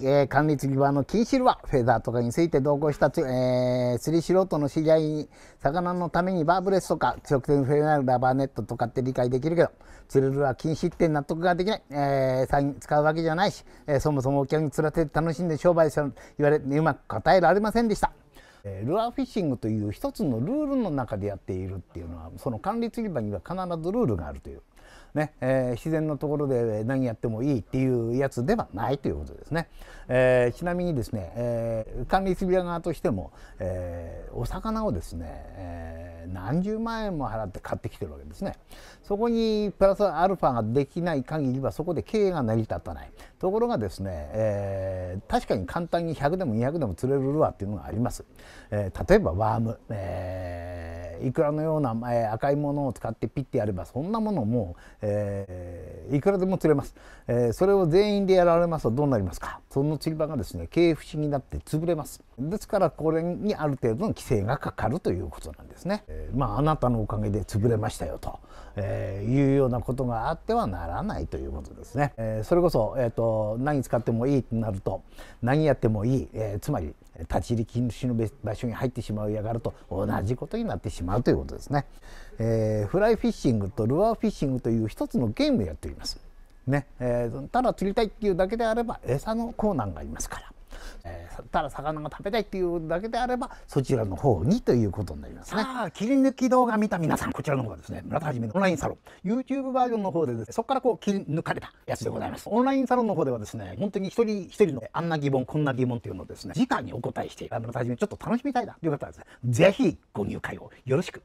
えー、管理継ぎ場の金シルバー、フェザーとかについて同行した、えー、釣り素人の知り合いに、魚のためにバーブレスとか、直線フェナルラバーネットとかって理解できるけど、釣るは禁止って納得ができない、えー、使うわけじゃないし、えー、そもそもお客に連れて楽しんで商売した言われうまく答えられませんでした。ルアーフィッシングという一つのルールの中でやっているっていうのはその管理釣り場には必ずルールがあるというね、えー、自然のところで何やってもいいっていうやつではないということですね。えー、ちなみにですね、えー、管理すび屋側としても、えー、お魚をですね、えー、何十万円も払って買ってきてるわけですね。そこにプラスアルファができない限りはそこで経営が成り立たない。ところがですね、えー、確かに簡単に100でも200でも釣れるルアーっていうのがあります。えー、例えばワーム、えーいくらのような、えー、赤いものを使ってピッてやればそんなものもう、えー、いくらでも釣れます、えそれを全員でやられますとどうなりますかその釣り場がですね経営不振になって潰れますですからこれにある程度の規制がかかるということなんですね、えー、まああなたのおかげで潰れましたよと、えー、いうようなことがあってはならないということですね、えー、それこそ、えーと、何使ってもいいとなると何やってもいい、えー、つまり立ち入り禁止の場所に入ってしまうやがると同じことになってしまうということですね、えー、フライフィッシングとルアーフィッシングという一つのゲームをやっていますねえー、ただ釣りたいっていうだけであれば餌のコーナーがありますから。えー、ただ魚が食べたいっていうだけであればそちらの方にということになりますねさあ切り抜き動画見た皆さんこちらの方がですね村田はじめのオンラインサロン YouTube バージョンの方でです、ね、そこからこう切り抜かれたやつでございますオンラインサロンの方ではですね本当に一人一人のあんな疑問こんな疑問っていうのをですね直にお答えして村田はじめちょっと楽しみたいなという方はですね是非ご入会をよろしく